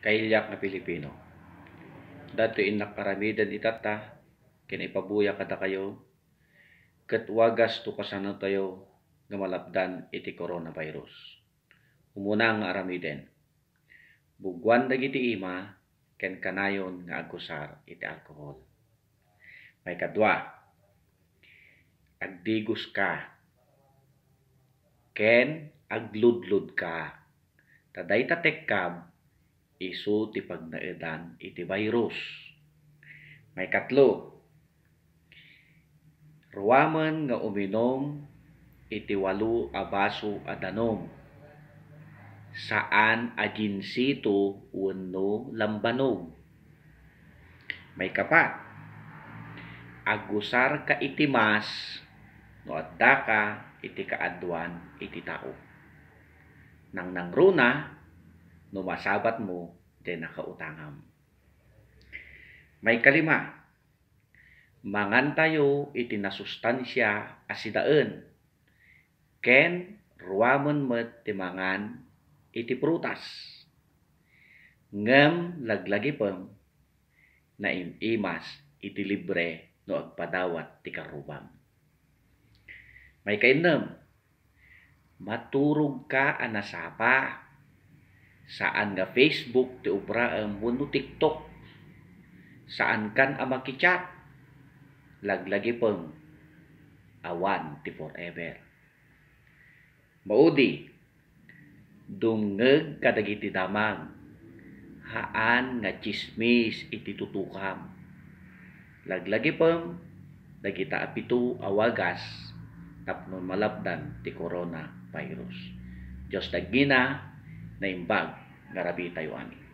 kailyak na Pilipino. Dato inak karamidan itata, kinaipabuya kada kayo, kat wagas to kasano tayo, gamalapdan iti coronavirus. Umuna nga aramiden, bugwan dagiti ima, ken kanayon nga agusar iti alkohol. May kadwa, agdigos ka, ken agludlud ka, taday tatekkab, iso ti pagnaedan iti virus. May katlo, ruwaman nga uminom iti walo a baso a danom. Saan aginsito jinsito lambanog. May kapat, agusar ka iti mas no adda ka iti kaadwan iti tao. Nang nangruna, no numasabat mo, di nakautangam. May kalima, mangan tayo iti asidaan. Ken ruamon met timangan iti prutas. Ngem laglagipem na imimas iti libre no agpadawat ti karubam. May kainam, maturog ka anasapa saan nga Facebook ti ubra eh, mo TikTok saan kan a makichat laglagi pang awan ti forever maudi dungeg kadagiti damag haan nga chismis iti tutukam laglagi pam dagita apito awagas tapno malapdan ti corona virus Diyos daggina na imbag na Rabi Tayuani.